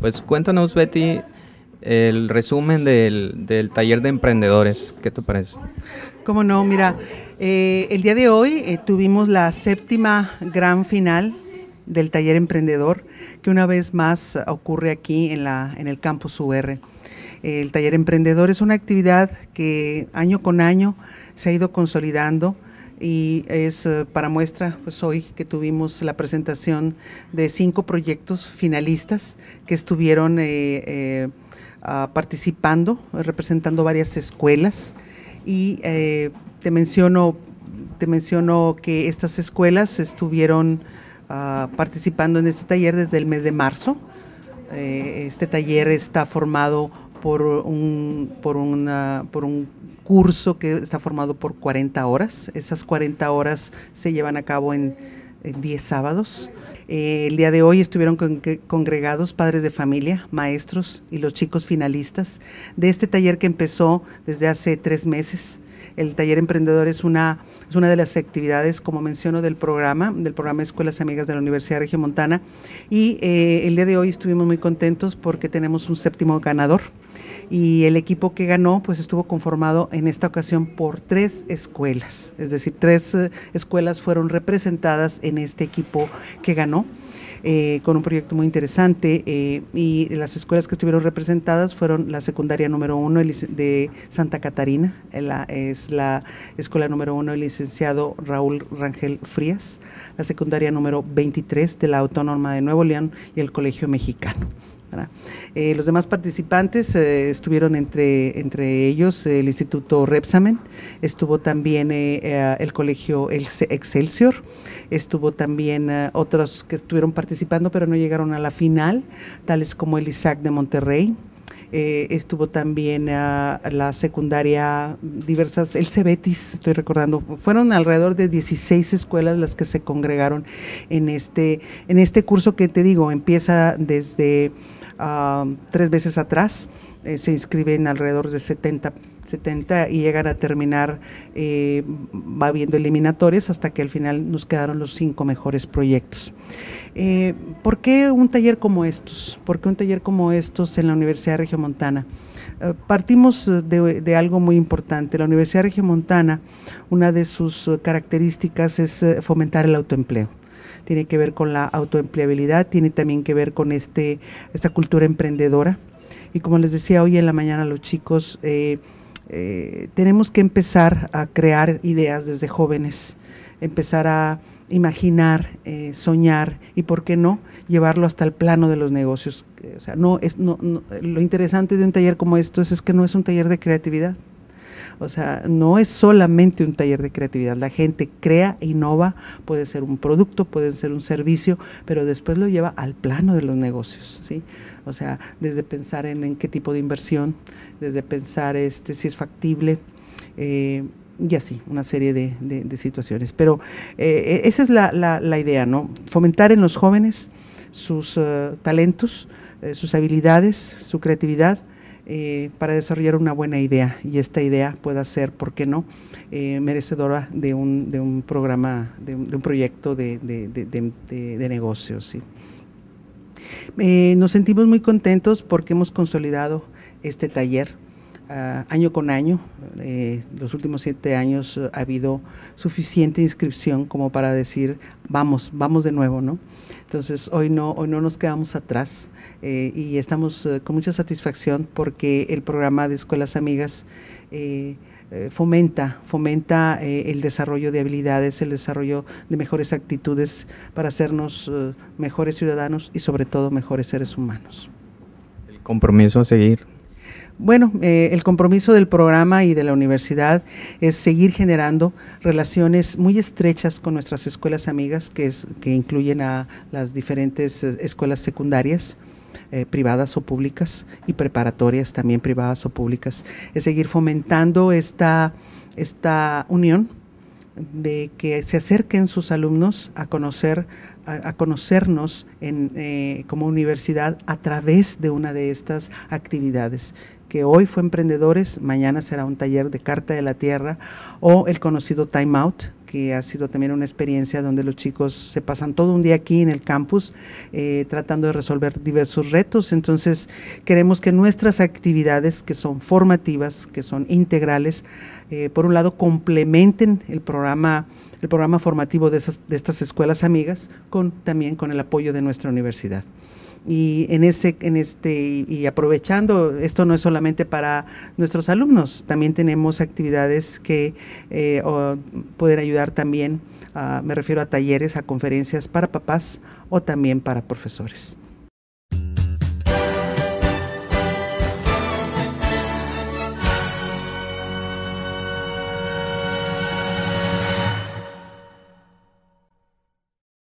Pues cuéntanos, Betty, el resumen del, del, taller de emprendedores. ¿Qué te parece? Como no, mira, eh, el día de hoy eh, tuvimos la séptima gran final del taller emprendedor, que una vez más ocurre aquí en, la, en el campus UR. El taller emprendedor es una actividad que año con año se ha ido consolidando y es eh, para muestra pues hoy que tuvimos la presentación de cinco proyectos finalistas que estuvieron eh, eh, ah, participando, representando varias escuelas y te menciono te que estas escuelas estuvieron ah, participando en este taller desde el mes de marzo. este taller está formado por un, por, una, por un curso que está formado por 40 horas. Esas 40 horas se llevan a cabo en, 10 sábados. Eh, el día de hoy estuvieron congregados padres de familia, maestros y los chicos finalistas de este taller que empezó desde hace tres meses el taller emprendedor es una, es una de las actividades, como menciono, del programa, del programa Escuelas Amigas de la Universidad Montana. Y eh, el día de hoy estuvimos muy contentos porque tenemos un séptimo ganador y el equipo que ganó pues estuvo conformado en esta ocasión por tres escuelas, es decir, tres eh, escuelas fueron representadas en este equipo que ganó eh, con un proyecto muy interesante eh, y las escuelas que estuvieron representadas fueron la secundaria número uno de Santa Catarina, eh, es la escuela número uno del licenciado Raúl Rangel Frías, la secundaria número 23 de la Autónoma de Nuevo León y el Colegio Mexicano. Eh, los demás participantes eh, estuvieron entre, entre ellos el Instituto Repsamen, estuvo también eh, el Colegio Excelsior, estuvo también otros que estuvieron participando pero no llegaron a la final, tales como el Isaac de Monterrey, estuvo también la secundaria, diversas, el Cebetis, estoy recordando, fueron alrededor de 16 escuelas las que se congregaron en este, en este curso que te digo, empieza desde tres veces atrás. Eh, se inscriben alrededor de 70, 70 y llegan a terminar, eh, va habiendo eliminatorias hasta que al final nos quedaron los cinco mejores proyectos. Eh, ¿Por qué un taller como estos? ¿Por qué un taller como estos en la Universidad Regiomontana? partimos de, de, algo muy importante. La Universidad Regiomontana, una de sus características es fomentar el autoempleo tiene que ver con la autoempleabilidad, tiene también que ver con este, esta cultura emprendedora. Y como les decía hoy en la mañana a los chicos, eh, eh, tenemos que empezar a crear ideas desde jóvenes, empezar a imaginar, eh, soñar y, ¿por qué no?, llevarlo hasta el plano de los negocios. O sea, no es, no, lo interesante de un taller como esto es que no es un taller de creatividad, o sea, no es solamente un taller de creatividad. La gente crea, innova, puede ser un producto, puede ser un servicio, pero después lo lleva al plano de los negocios, ¿sí? O sea, desde pensar en, qué tipo de inversión, desde pensar este, si es factible. Eh, y así, una serie de, situaciones. Pero eh, e, esa es la, idea, ¿no? Fomentar en los jóvenes sus eh, talentos, sus habilidades, su creatividad eh, para desarrollar una buena idea y esta idea pueda ser, ¿por qué no?, eh, merecedora de un, programa, de un, proyecto de, de, negocios. Eh, nos sentimos muy contentos porque hemos consolidado este taller Ah, año con año, eh, los últimos siete años eh, ha habido suficiente inscripción como para decir, vamos, vamos de nuevo, ¿no? Entonces, hoy no, hoy no nos quedamos atrás eh, y estamos con mucha satisfacción porque el programa de Escuelas Amigas fomenta, fomenta el desarrollo de habilidades, el desarrollo de mejores actitudes para hacernos mejores ciudadanos y sobre todo mejores seres humanos. El compromiso a seguir bueno, eh, el compromiso del programa y de la universidad es seguir generando relaciones muy estrechas con nuestras escuelas amigas, que, incluyen a las diferentes eh, escuelas secundarias. Eh, privadas o públicas y preparatorias también privadas o públicas, es seguir fomentando esta, unión de que se acerquen sus alumnos a conocer a, conocernos como universidad a través de una de estas actividades que hoy fue Emprendedores, mañana será un taller de Carta de la Tierra o el conocido Time Out, que ha sido también una experiencia donde los chicos se pasan todo un día aquí en el campus eh, tratando de resolver diversos retos. Entonces, queremos que nuestras actividades, que son formativas, que son integrales, eh, por un lado complementen el programa el programa formativo de, estas escuelas amigas, también con el apoyo de nuestra universidad y en ese en este y aprovechando esto no es solamente para nuestros alumnos también tenemos actividades que eh, pueden ayudar también ah, me refiero a talleres a conferencias para papás o también para profesores